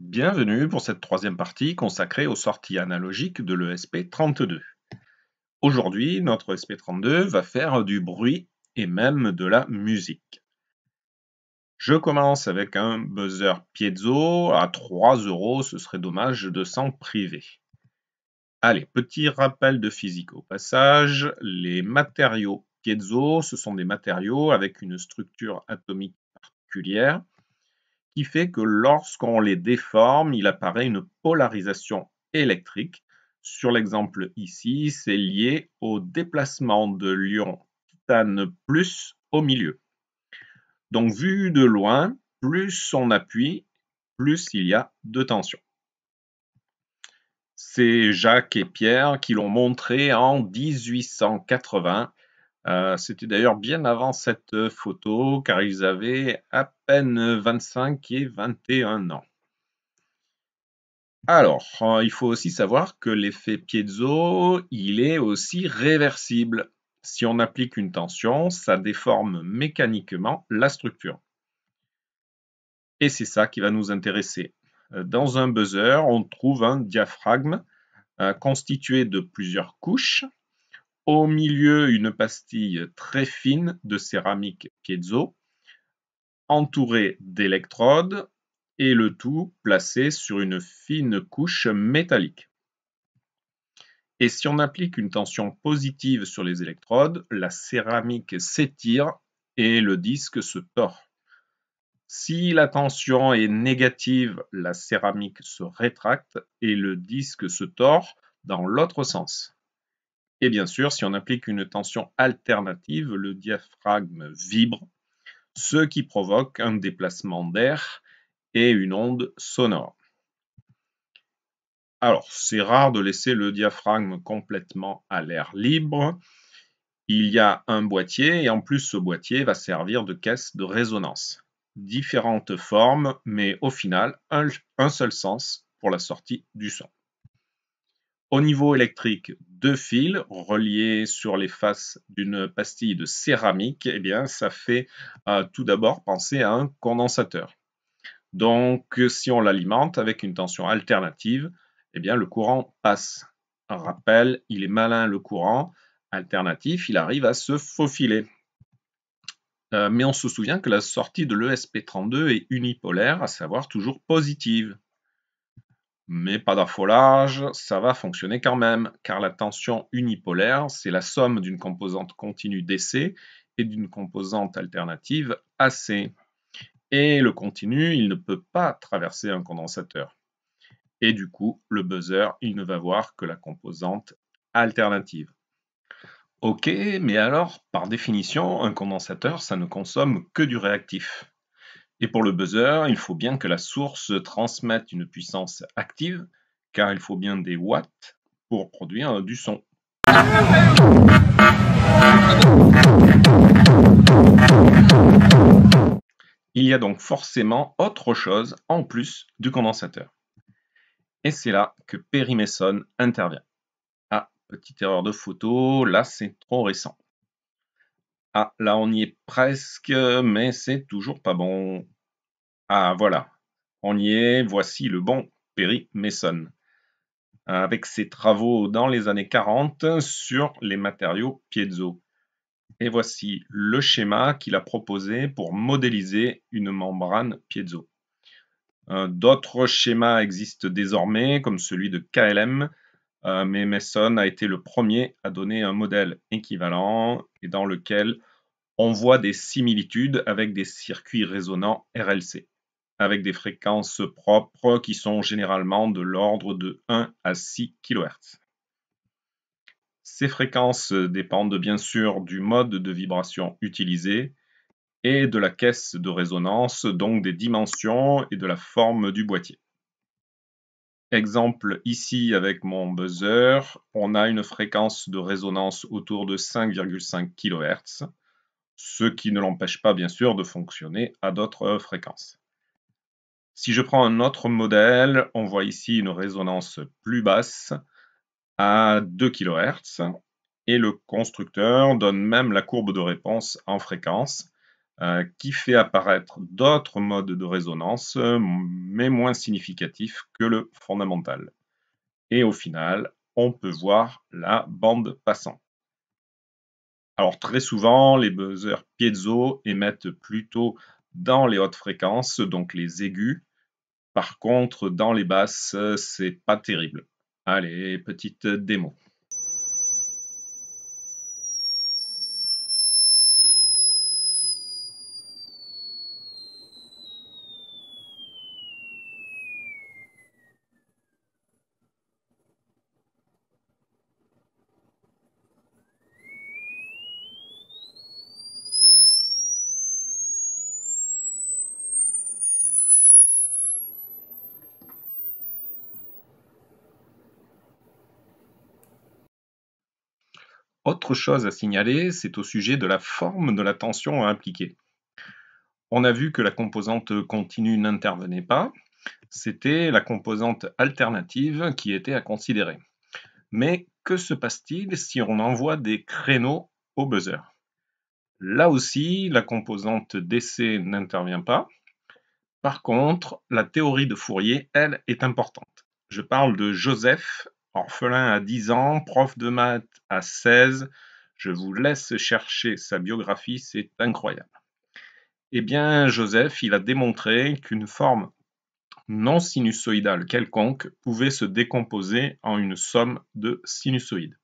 Bienvenue pour cette troisième partie consacrée aux sorties analogiques de l'ESP32. Aujourd'hui, notre ESP32 va faire du bruit et même de la musique. Je commence avec un buzzer piezo à 3 euros, ce serait dommage de s'en priver. Allez, petit rappel de physique au passage, les matériaux piezo, ce sont des matériaux avec une structure atomique particulière qui fait que lorsqu'on les déforme, il apparaît une polarisation électrique. Sur l'exemple ici, c'est lié au déplacement de l'ion titane plus au milieu. Donc vu de loin, plus on appuie, plus il y a de tension. C'est Jacques et Pierre qui l'ont montré en 1880 euh, c'était d'ailleurs bien avant cette euh, photo, car ils avaient à peine 25 et 21 ans. Alors, euh, il faut aussi savoir que l'effet piezo, il est aussi réversible. Si on applique une tension, ça déforme mécaniquement la structure. Et c'est ça qui va nous intéresser. Dans un buzzer, on trouve un diaphragme constitué de plusieurs couches au milieu une pastille très fine de céramique piezo entourée d'électrodes et le tout placé sur une fine couche métallique. Et si on applique une tension positive sur les électrodes, la céramique s'étire et le disque se tord. Si la tension est négative, la céramique se rétracte et le disque se tord dans l'autre sens. Et bien sûr, si on applique une tension alternative, le diaphragme vibre, ce qui provoque un déplacement d'air et une onde sonore. Alors, c'est rare de laisser le diaphragme complètement à l'air libre. Il y a un boîtier et en plus ce boîtier va servir de caisse de résonance. Différentes formes, mais au final, un, seul sens pour la sortie du son. Au niveau électrique, deux fils reliés sur les faces d'une pastille de céramique, eh bien, ça fait euh, tout d'abord penser à un condensateur. Donc, si on l'alimente avec une tension alternative, eh bien, le courant passe. Un rappel, il est malin le courant alternatif, il arrive à se faufiler. Euh, mais on se souvient que la sortie de l'ESP32 est unipolaire, à savoir toujours positive mais pas d'affolage, ça va fonctionner quand même, car la tension unipolaire, c'est la somme d'une composante continue DC et d'une composante alternative AC. Et le continu, il ne peut pas traverser un condensateur. Et du coup, le buzzer, il ne va voir que la composante alternative. Ok, mais alors, par définition, un condensateur, ça ne consomme que du réactif. Et pour le buzzer, il faut bien que la source transmette une puissance active, car il faut bien des watts pour produire du son. Il y a donc forcément autre chose en plus du condensateur. Et c'est là que Perry intervient. Ah, petite erreur de photo, là c'est trop récent. Ah, là, on y est presque, mais c'est toujours pas bon. Ah, voilà. On y est. Voici le bon Perry Mason. Avec ses travaux dans les années 40 sur les matériaux piezo. Et voici le schéma qu'il a proposé pour modéliser une membrane piezo. Euh, d'autres schémas existent désormais, comme celui de KLM, euh, mais Mason a été le premier à donner un modèle équivalent et dans lequel on voit des similitudes avec des circuits résonants RLC, avec des fréquences propres qui sont généralement de l'ordre de 1 à 6 kHz. Ces fréquences dépendent bien sûr du mode de vibration utilisé et de la caisse de résonance, donc des dimensions et de la forme du boîtier. Exemple ici avec mon buzzer, on a une fréquence de résonance autour de 5,5 kHz, ce qui ne l'empêche pas bien sûr de fonctionner à d'autres euh, fréquences. Si je prends un autre modèle, on voit ici une résonance plus basse à 2 kHz et le constructeur donne même la courbe de réponse en fréquence euh, qui fait apparaître d'autres modes de résonance, euh, mais moins significatifs que le fondamental. Et au final, on peut voir la bande passante. Alors très souvent, les buzzers piezo émettent plutôt dans les hautes fréquences, donc les aigus. Par contre, dans les basses, euh, c'est pas terrible. Allez, petite démo. Autre chose à signaler, c'est au sujet de la forme de la tension à appliquer. On a vu que la composante continue n'intervenait pas, c'était la composante alternative qui était à considérer. Mais que se passe-t-il si on envoie des créneaux au buzzer Là aussi, la composante DC n'intervient pas. Par contre, la théorie de Fourier, elle, est importante. Je parle de Joseph Orphelin à 10 ans, prof de maths à 16, je vous laisse chercher sa biographie, c'est incroyable. Eh bien, Joseph, il a démontré qu'une forme non sinusoïdale quelconque pouvait se décomposer en une somme de sinusoïdes.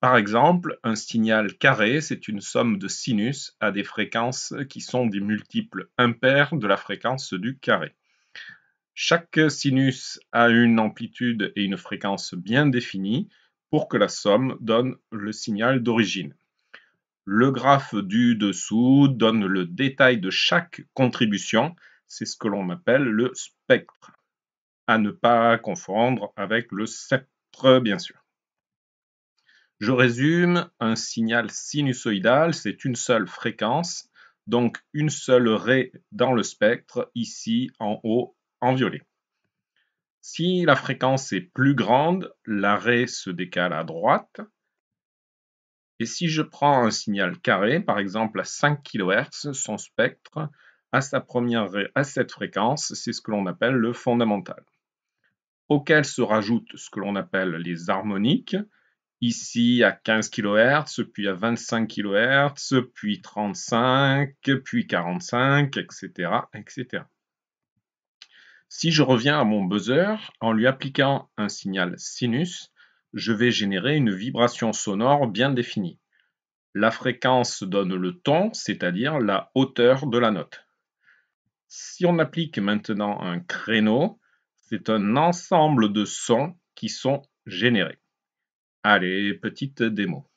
Par exemple, un signal carré, c'est une somme de sinus à des fréquences qui sont des multiples impairs de la fréquence du carré. Chaque sinus a une amplitude et une fréquence bien définies pour que la somme donne le signal d'origine. Le graphe du dessous donne le détail de chaque contribution, c'est ce que l'on appelle le spectre, à ne pas confondre avec le sceptre bien sûr. Je résume, un signal sinusoïdal, c'est une seule fréquence, donc une seule raie dans le spectre, ici en haut en violet. Si la fréquence est plus grande, l'arrêt se décale à droite. Et si je prends un signal carré, par exemple à 5 kHz, son spectre à, sa première, à cette fréquence, c'est ce que l'on appelle le fondamental, auquel se rajoutent ce que l'on appelle les harmoniques, ici à 15 kHz, puis à 25 kHz, puis 35, puis 45, etc. etc. Si je reviens à mon buzzer, en lui appliquant un signal sinus, je vais générer une vibration sonore bien définie. La fréquence donne le ton, c'est-à-dire la hauteur de la note. Si on applique maintenant un créneau, c'est un ensemble de sons qui sont générés. Allez, petite démo.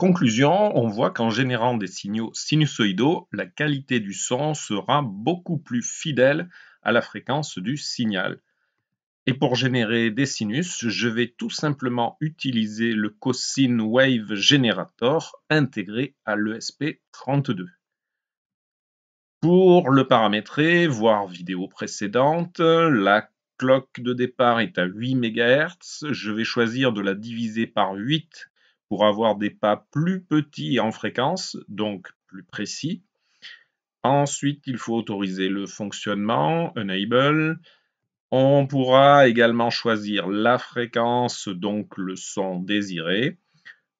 Conclusion, on voit qu'en générant des signaux sinusoïdaux, la qualité du son sera beaucoup plus fidèle à la fréquence du signal. Et pour générer des sinus, je vais tout simplement utiliser le cosine wave generator intégré à l'ESP32. Pour le paramétrer, voir vidéo précédente, la cloque de départ est à 8 MHz, je vais choisir de la diviser par 8 pour avoir des pas plus petits en fréquence, donc plus précis. Ensuite, il faut autoriser le fonctionnement, enable. On pourra également choisir la fréquence, donc le son désiré.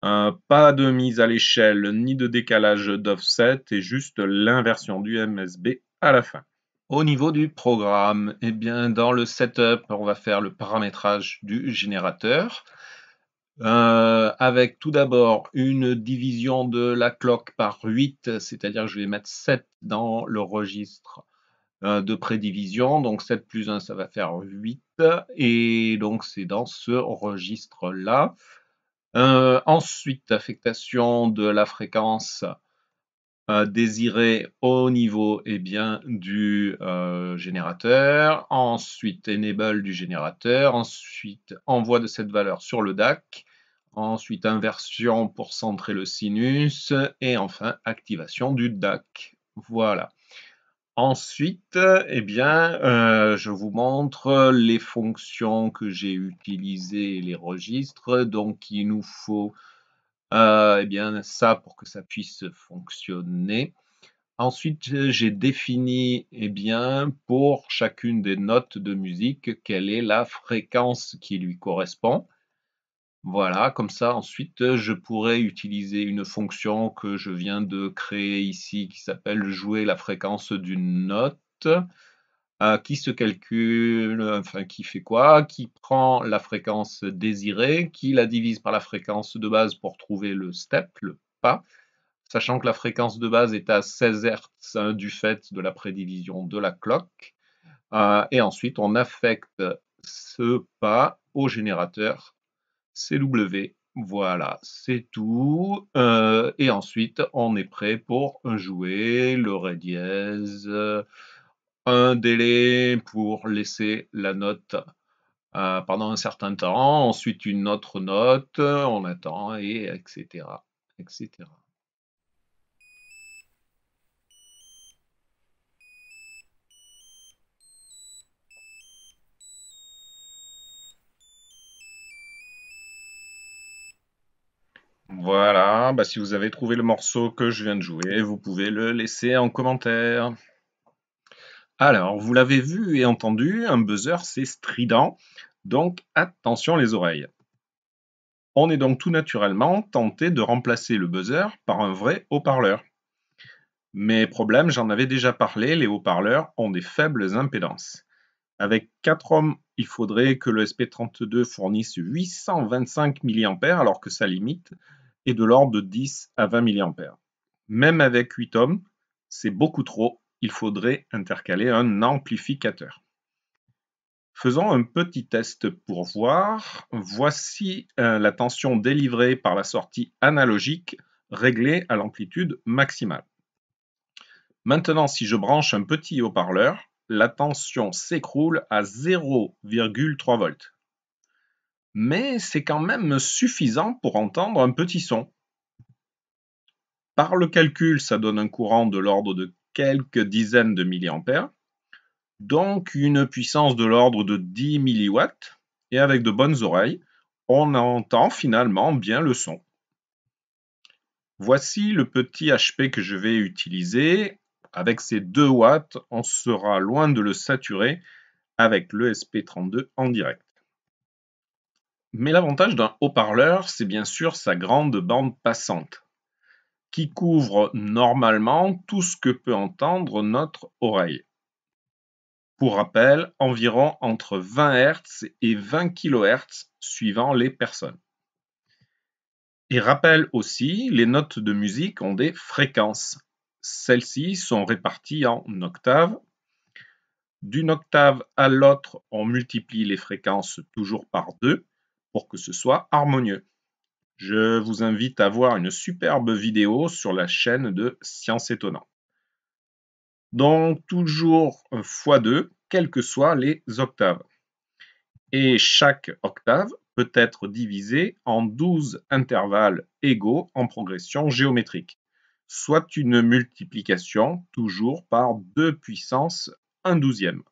pas de mise à l'échelle ni de décalage d'offset et juste l'inversion du MSB à la fin. Au niveau du programme, eh bien, dans le setup, on va faire le paramétrage du générateur. Euh, avec tout d'abord une division de la cloque par 8, c'est-à-dire que je vais mettre 7 dans le registre euh, de prédivision. Donc 7 plus 1, ça va faire 8. Et donc c'est dans ce registre-là. Euh, ensuite, affectation de la fréquence euh, désiré au niveau et eh bien, du euh, générateur, ensuite enable du générateur, ensuite envoi de cette valeur sur le DAC, ensuite inversion pour centrer le sinus, et enfin activation du DAC. Voilà. Ensuite, et eh bien, euh, je vous montre les fonctions que j'ai utilisées, les registres. Donc, il nous faut euh, eh bien ça pour que ça puisse fonctionner. Ensuite, j'ai défini eh bien, pour chacune des notes de musique quelle est la fréquence qui lui correspond. Voilà, comme ça, ensuite, je pourrais utiliser une fonction que je viens de créer ici qui s'appelle jouer la fréquence d'une note. Euh, qui se calcule, enfin qui fait quoi, qui prend la fréquence désirée, qui la divise par la fréquence de base pour trouver le step, le pas, sachant que la fréquence de base est à 16 Hz hein, du fait de la prédivision de la cloque. Euh, et ensuite, on affecte ce pas au générateur CW. Voilà, c'est tout. Euh, et ensuite, on est prêt pour jouer le ré dièse un délai pour laisser la note euh, pendant un certain temps, ensuite une autre note, on attend, et etc. etc. Voilà, bah, si vous avez trouvé le morceau que je viens de jouer, vous pouvez le laisser en commentaire. Alors, vous l'avez vu et entendu, un buzzer, c'est strident, donc attention les oreilles. On est donc tout naturellement tenté de remplacer le buzzer par un vrai haut-parleur. Mais problème, j'en avais déjà parlé, les haut-parleurs ont des faibles impédances. Avec 4 ohms, il faudrait que le SP32 fournisse 825 mA alors que sa limite est de l'ordre de 10 à 20 mA. Même avec 8 ohms, c'est beaucoup trop il faudrait intercaler un amplificateur. Faisons un petit test pour voir. Voici euh, la tension délivrée par la sortie analogique réglée à l'amplitude maximale. Maintenant, si je branche un petit haut-parleur, la tension s'écroule à 0,3 volts. Mais c'est quand même suffisant pour entendre un petit son. Par le calcul, ça donne un courant de l'ordre de quelques dizaines de milliampères, donc une puissance de l'ordre de 10 milliwatts, et avec de bonnes oreilles, on entend finalement bien le son. Voici le petit HP que je vais utiliser. Avec ces 2 watts, on sera loin de le saturer avec le SP32 en direct. Mais l'avantage d'un haut-parleur, c'est bien sûr sa grande bande passante qui couvre normalement tout ce que peut entendre notre oreille. Pour rappel, environ entre 20 Hz et 20 kHz suivant les personnes. Et rappel aussi, les notes de musique ont des fréquences. Celles-ci sont réparties en octaves. D'une octave à l'autre, on multiplie les fréquences toujours par deux pour que ce soit harmonieux je vous invite à voir une superbe vidéo sur la chaîne de Science Étonnant. Donc toujours x2, quelles que soient les octaves. Et chaque octave peut être divisée en 12 intervalles égaux en progression géométrique, soit une multiplication toujours par 2 puissance 1 douzième.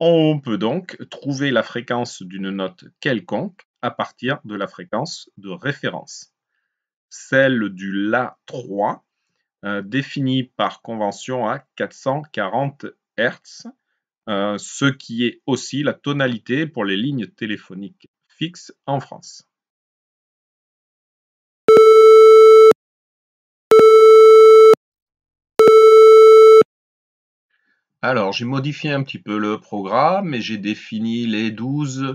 On peut donc trouver la fréquence d'une note quelconque à partir de la fréquence de référence, celle du La3, euh, définie par convention à 440 Hz, euh, ce qui est aussi la tonalité pour les lignes téléphoniques fixes en France. Alors, j'ai modifié un petit peu le programme et j'ai défini les 12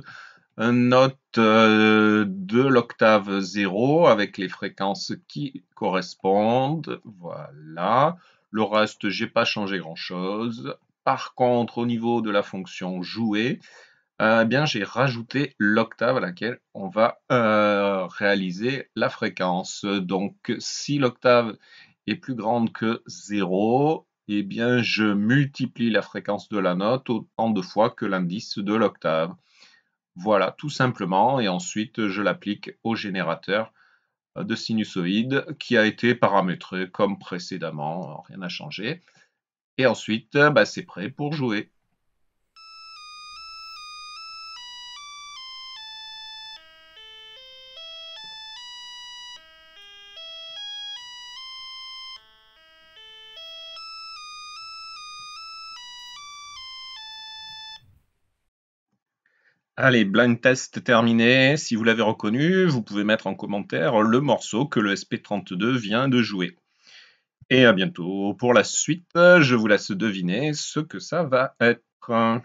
note euh, de l'octave 0 avec les fréquences qui correspondent. Voilà. Le reste, j'ai pas changé grand-chose. Par contre, au niveau de la fonction jouer, eh bien, j'ai rajouté l'octave à laquelle on va euh, réaliser la fréquence. Donc, si l'octave est plus grande que 0, eh bien, je multiplie la fréquence de la note autant de fois que l'indice de l'octave. Voilà, tout simplement. Et ensuite, je l'applique au générateur euh, de sinusoïde qui a été paramétré comme précédemment. rien n'a changé. Et ensuite, bah, c'est prêt pour jouer. Allez, blind test terminé. Si vous l'avez reconnu, vous pouvez mettre en commentaire le morceau que le SP32 vient de jouer. Et à bientôt pour la suite. Je vous laisse deviner ce que ça va être.